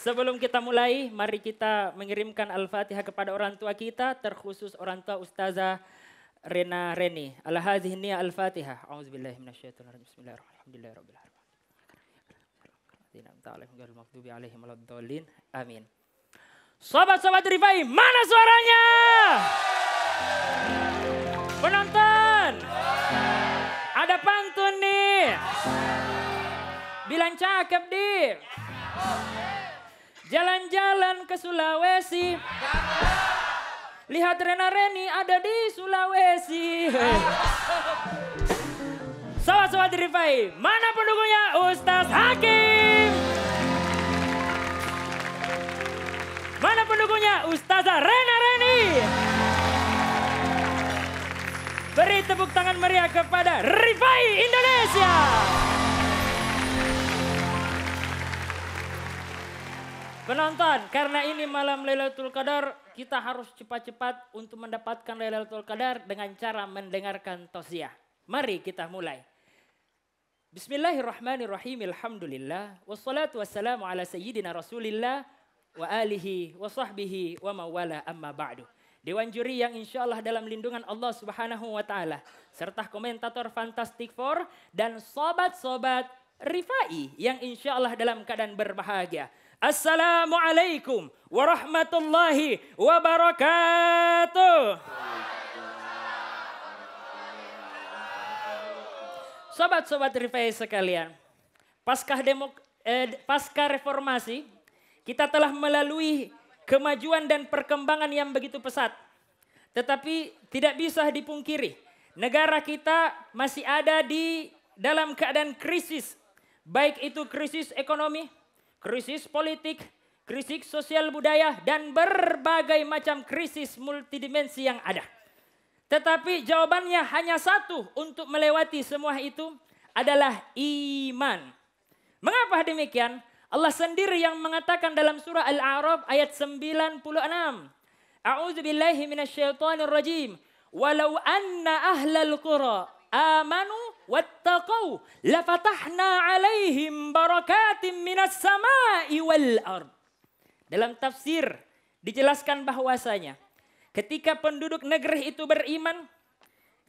Sebelum kita mulai, mari kita mengirimkan Al-Fatihah kepada orang tua kita, terkhusus orang tua Ustazah Rena Reni. Al-Hazihniya Al-Fatihah. A'udzubillahiminasyaitonirrajim. Bismillahirrahmanirrahim. Amin. Sobat-sobat Rifai, mana suaranya? Penonton, ada pantun nih. Bilang cakep, Dik jalan ke Sulawesi. Lihat Rena Reni ada di Sulawesi. Sawa-sawa di Rifai, mana pendukungnya Ustaz Hakim? Mana pendukungnya Ustazah Rena Reni? Beri tepuk tangan meriah kepada Rifai Indonesia. Penonton, karena ini malam Lailatul Qadar, kita harus cepat-cepat untuk mendapatkan Lailatul Qadar dengan cara mendengarkan tausiah. Mari kita mulai. Bismillahirrahmanirrahim. Alhamdulillah. Wassalatu wassalamu ala sayyidina Rasulillah wa alihi wa sahbihi wa mawala amma ba'du. Dewan juri yang insya Allah dalam lindungan Allah subhanahu wa ta'ala. Serta komentator Fantastic Four dan sobat-sobat Rifai yang insya Allah dalam keadaan berbahagia. Assalamualaikum warahmatullahi wabarakatuh. Sobat-sobat Rifai sekalian, pasca demok, eh, pasca reformasi kita telah melalui kemajuan dan perkembangan yang begitu pesat. Tetapi tidak bisa dipungkiri, negara kita masih ada di dalam keadaan krisis. Baik itu krisis ekonomi, krisis politik, krisis sosial budaya, dan berbagai macam krisis multidimensi yang ada. Tetapi jawabannya hanya satu untuk melewati semua itu adalah iman. Mengapa demikian? Allah sendiri yang mengatakan dalam surah Al-A'raf ayat 96. A'udzu billahi minasyaitonir rajim. Walau anna ahlal qura amanu wattaqau lafatahna alaihim barakatim minas sama'i wal ard. Dalam tafsir dijelaskan bahwasanya ketika penduduk negeri itu beriman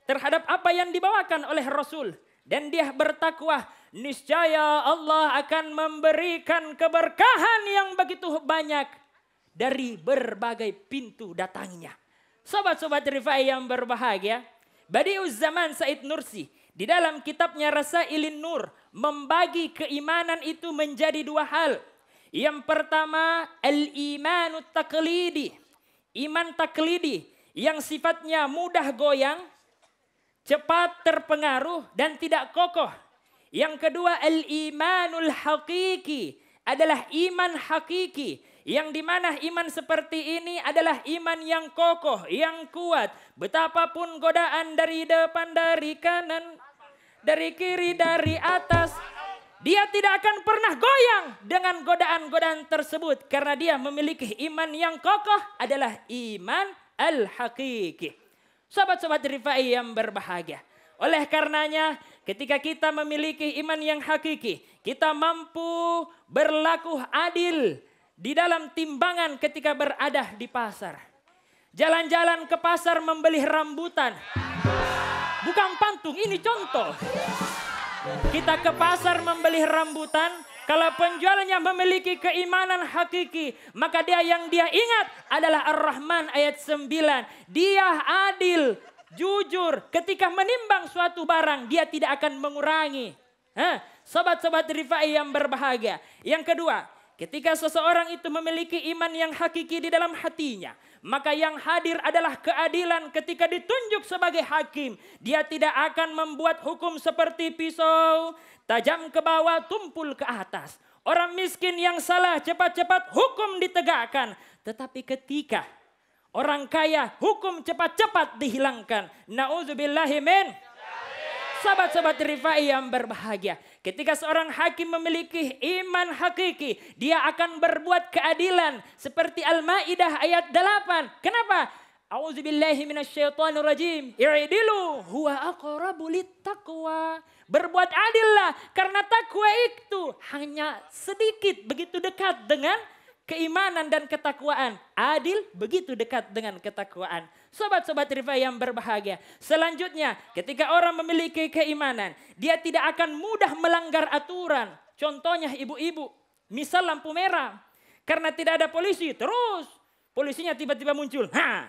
terhadap apa yang dibawakan oleh Rasul dan dia bertakwa, niscaya Allah akan memberikan keberkahan yang begitu banyak dari berbagai pintu datangnya. Sobat-sobat Rifai yang berbahagia, Badiuz Zaman Said Nursi di dalam kitabnya Rasa Ilin Nur membagi keimanan itu menjadi dua hal. Yang pertama al-imanu taklidi. Iman taklidi yang sifatnya mudah goyang, cepat terpengaruh dan tidak kokoh. Yang kedua al-imanul hakiki adalah iman hakiki yang dimana iman seperti ini adalah iman yang kokoh, yang kuat. Betapapun godaan dari depan, dari kanan, dari kiri, dari atas. Dia tidak akan pernah goyang dengan godaan-godaan tersebut. Karena dia memiliki iman yang kokoh adalah iman al-hakiki. Sobat-sobat rifai yang berbahagia. Oleh karenanya ketika kita memiliki iman yang hakiki. Kita mampu berlaku adil di dalam timbangan ketika berada di pasar. Jalan-jalan ke pasar membeli rambutan. Bukan pantung, ini contoh. Kita ke pasar membeli rambutan, kalau penjualnya memiliki keimanan hakiki, maka dia yang dia ingat adalah Ar-Rahman ayat 9. Dia adil, jujur. Ketika menimbang suatu barang, dia tidak akan mengurangi. Sobat-sobat Rifai yang berbahagia. Yang kedua, Ketika seseorang itu memiliki iman yang hakiki di dalam hatinya, maka yang hadir adalah keadilan ketika ditunjuk sebagai hakim. Dia tidak akan membuat hukum seperti pisau, tajam ke bawah, tumpul ke atas. Orang miskin yang salah cepat-cepat hukum ditegakkan. Tetapi ketika orang kaya hukum cepat-cepat dihilangkan. Nauzubillahimin. Sahabat-sahabat rifai yang berbahagia. Ketika seorang hakim memiliki iman hakiki, dia akan berbuat keadilan seperti Al-Maidah ayat 8. Kenapa? A'udzubillahi minasyaitonirrajim. I'dilu huwa aqrabu taqwa. Berbuat adillah karena takwa itu hanya sedikit begitu dekat dengan keimanan dan ketakwaan. Adil begitu dekat dengan ketakwaan. Sobat-sobat Riva yang berbahagia. Selanjutnya ketika orang memiliki keimanan. Dia tidak akan mudah melanggar aturan. Contohnya ibu-ibu. Misal lampu merah. Karena tidak ada polisi. Terus polisinya tiba-tiba muncul. Ha.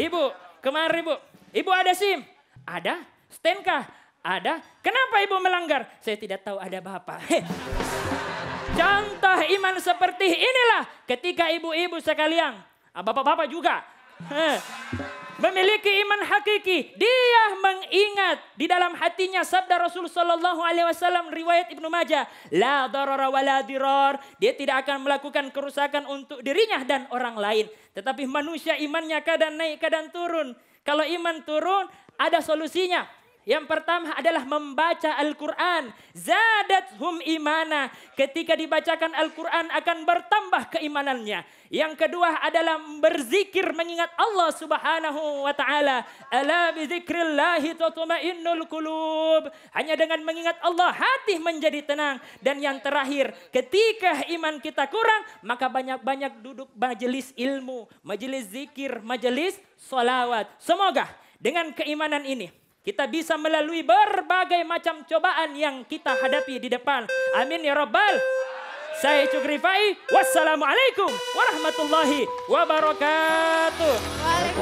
Ibu kemarin ibu. Ibu ada SIM? Ada. STNK? Ada. Kenapa ibu melanggar? Saya tidak tahu ada bapak. Contoh iman seperti inilah ketika ibu-ibu sekalian, ah, bapak-bapak juga memiliki iman hakiki. Dia mengingat di dalam hatinya sabda Rasul Sallallahu Alaihi Wasallam riwayat Ibnu Majah, la darara wa la dirar. Dia tidak akan melakukan kerusakan untuk dirinya dan orang lain. Tetapi manusia imannya kadang naik kadang turun. Kalau iman turun ada solusinya. Yang pertama adalah membaca Al-Quran. hum imana. Ketika dibacakan Al-Quran akan bertambah keimanannya. Yang kedua adalah berzikir mengingat Allah subhanahu wa ta'ala. Ala bizikrillahi tutuma'innul kulub. Hanya dengan mengingat Allah hati menjadi tenang. Dan yang terakhir ketika iman kita kurang maka banyak-banyak duduk majelis ilmu. Majelis zikir, majelis solawat. Semoga dengan keimanan ini kita bisa melalui berbagai macam cobaan yang kita hadapi di depan. Amin ya Rabbal. Saya Cukrifai. Wassalamualaikum warahmatullahi wabarakatuh.